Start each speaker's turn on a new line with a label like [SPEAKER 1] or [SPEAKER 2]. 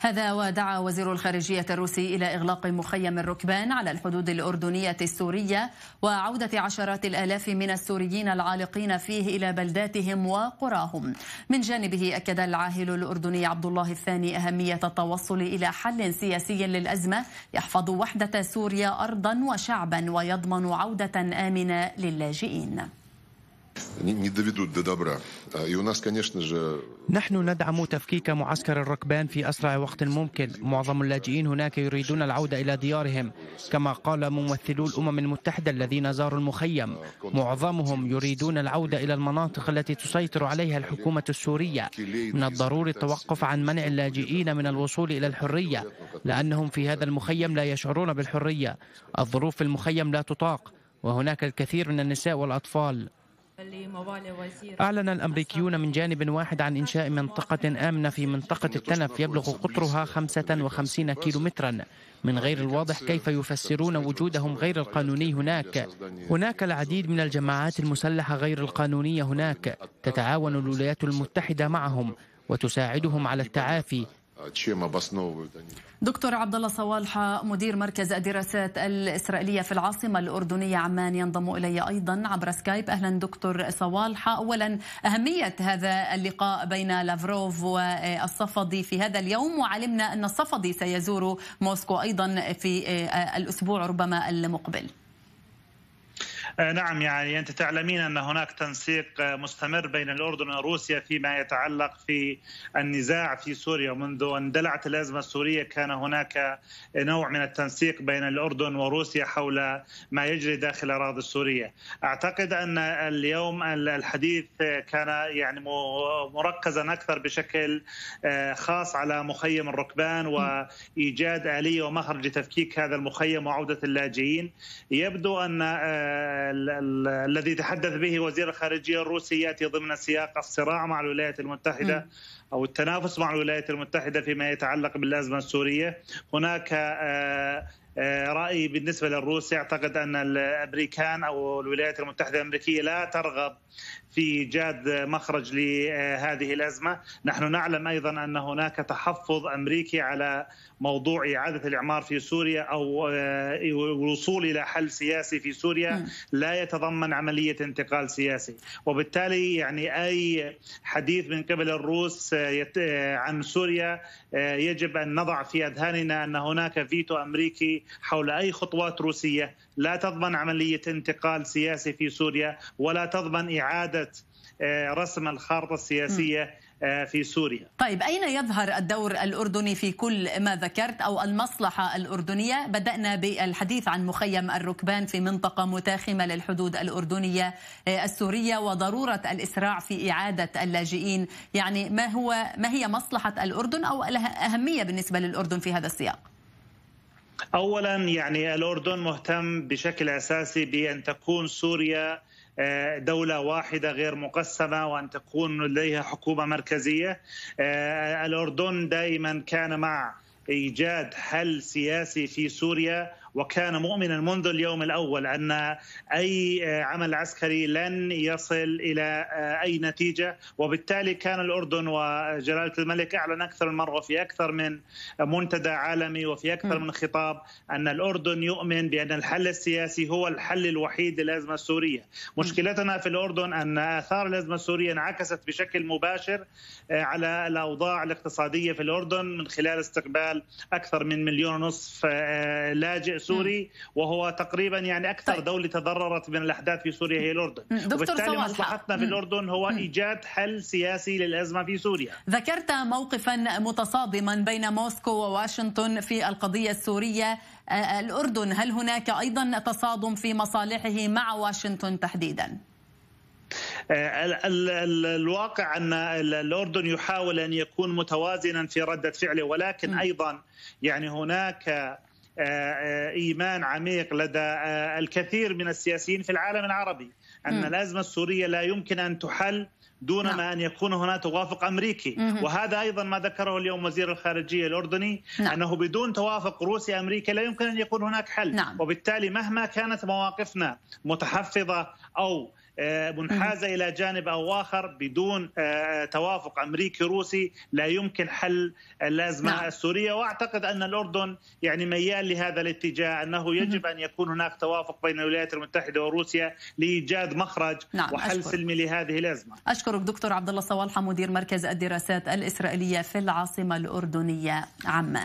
[SPEAKER 1] هذا ودعا وزير الخارجية الروسي إلى إغلاق مخيم الركبان على الحدود الأردنية السورية وعودة عشرات الآلاف من السوريين العالقين فيه إلى بلداتهم وقراهم من جانبه أكد العاهل الأردني عبد الله الثاني أهمية التوصل إلى حل سياسي للأزمة يحفظ وحدة سوريا أرضا وشعبا ويضمن عودة آمنة للاجئين
[SPEAKER 2] نحن ندعم تفكيك معسكر الركبان في أسرع وقت ممكن معظم اللاجئين هناك يريدون العودة إلى ديارهم كما قال ممثلو الأمم المتحدة الذين زاروا المخيم معظمهم يريدون العودة إلى المناطق التي تسيطر عليها الحكومة السورية من الضروري التوقف عن منع اللاجئين من الوصول إلى الحرية لأنهم في هذا المخيم لا يشعرون بالحرية الظروف في المخيم لا تطاق وهناك الكثير من النساء والأطفال أعلن الأمريكيون من جانب واحد عن إنشاء منطقة آمنة في منطقة التنف يبلغ قطرها 55 كيلومترا من غير الواضح كيف يفسرون وجودهم غير القانوني هناك هناك العديد من الجماعات المسلحة غير القانونية هناك تتعاون الولايات المتحدة معهم وتساعدهم على التعافي
[SPEAKER 1] دكتور عبد الله صوالحه مدير مركز الدراسات الاسرائيليه في العاصمه الاردنيه عمان ينضم الي ايضا عبر سكايب اهلا دكتور صوالحه اولا اهميه هذا اللقاء بين لافروف والصفدي في هذا اليوم وعلمنا ان الصفدي سيزور موسكو ايضا في الاسبوع ربما المقبل
[SPEAKER 3] آه، نعم يعني أنت تعلمين أن هناك تنسيق آه، مستمر بين الأردن وروسيا فيما يتعلق في النزاع في سوريا منذ اندلعت الأزمة السورية كان هناك نوع من التنسيق بين الأردن وروسيا حول ما يجري داخل الأراضي السورية أعتقد أن اليوم الحديث كان يعني مركزا أكثر بشكل آه، خاص على مخيم الركبان وإيجاد آلية ومخرج لتفكيك هذا المخيم وعودة اللاجئين يبدو أن الذي تحدث به وزير الخارجيه الروسي ياتي ضمن سياق الصراع مع الولايات المتحده او التنافس مع الولايات المتحده فيما يتعلق بالازمه السوريه هناك آه، آه، رايي بالنسبه للروس يعتقد ان الامريكان او الولايات المتحده الامريكيه لا ترغب في ايجاد مخرج لهذه الازمه، نحن نعلم ايضا ان هناك تحفظ امريكي على موضوع اعاده الاعمار في سوريا او آه، الوصول الى حل سياسي في سوريا لا يتضمن عمليه انتقال سياسي، وبالتالي يعني اي حديث من قبل الروس آه، عن سوريا يجب ان نضع في اذهاننا ان هناك فيتو امريكي حول اي خطوات روسيه لا تضمن عمليه انتقال سياسي في سوريا ولا تضمن اعاده آه، رسم الخارطه السياسيه آه، في سوريا.
[SPEAKER 1] طيب اين يظهر الدور الاردني في كل ما ذكرت او المصلحه الاردنيه؟ بدانا بالحديث عن مخيم الركبان في منطقه متاخمه للحدود الاردنيه آه، السوريه وضروره الاسراع في اعاده اللاجئين، يعني ما هو ما هي مصلحه الاردن او اهميه بالنسبه للاردن في هذا السياق؟
[SPEAKER 3] اولا يعني الاردن مهتم بشكل اساسي بان تكون سوريا آه، دولة واحدة غير مقسمة وأن تكون لديها حكومة مركزية آه، الأردن دائما كان مع إيجاد حل سياسي في سوريا وكان مؤمنا منذ اليوم الاول ان اي عمل عسكري لن يصل الى اي نتيجه وبالتالي كان الاردن وجلاله الملك اعلن اكثر من مره في اكثر من منتدى عالمي وفي اكثر من خطاب ان الاردن يؤمن بان الحل السياسي هو الحل الوحيد للازمه السوريه، مشكلتنا في الاردن ان اثار الازمه السوريه انعكست بشكل مباشر آه، على الاوضاع الاقتصاديه في الاردن من خلال استقبال اكثر من مليون ونصف آه، لاجئ السوري وهو تقريبا يعني اكثر طيب. دوله تضررت من الاحداث في سوريا هي الاردن وبالتالي مصلحتنا في الاردن هو ايجاد حل سياسي للازمه في سوريا
[SPEAKER 1] ذكرت موقفا متصادما بين موسكو وواشنطن في القضيه السوريه آه، آه، الاردن هل هناك ايضا تصادم في مصالحه مع واشنطن تحديدا
[SPEAKER 3] آه، الواقع ان الاردن يحاول ان يكون متوازنا في رده فعله ولكن ايضا يعني هناك آه، آه، ايمان عميق لدى آه، الكثير من السياسيين في العالم العربي ان الازمه السوريه لا يمكن ان تحل دون نعم. ما ان يكون هناك توافق امريكي وهذا ايضا ما ذكره اليوم وزير الخارجيه الاردني نعم. انه بدون توافق روسي امريكي لا يمكن ان يكون هناك حل نعم. وبالتالي مهما كانت مواقفنا متحفظه او آه، منحازه الى جانب او اخر بدون آه، توافق امريكي روسي لا يمكن حل الازمه نعم. السوريه واعتقد ان الاردن يعني ميال لهذا الاتجاه انه يجب ان يكون هناك توافق بين الولايات المتحده وروسيا لايجاد مخرج نعم. وحل أشكر. سلمي لهذه الازمه.
[SPEAKER 1] اشكرك دكتور عبد الله صوالحه مدير مركز الدراسات الاسرائيليه في العاصمه الاردنيه عمان.